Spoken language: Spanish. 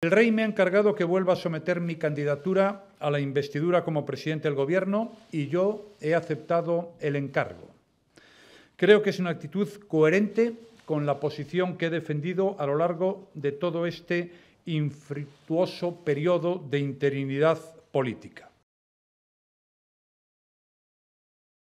El rey me ha encargado que vuelva a someter mi candidatura a la investidura como presidente del Gobierno y yo he aceptado el encargo. Creo que es una actitud coherente con la posición que he defendido a lo largo de todo este infructuoso periodo de interinidad política.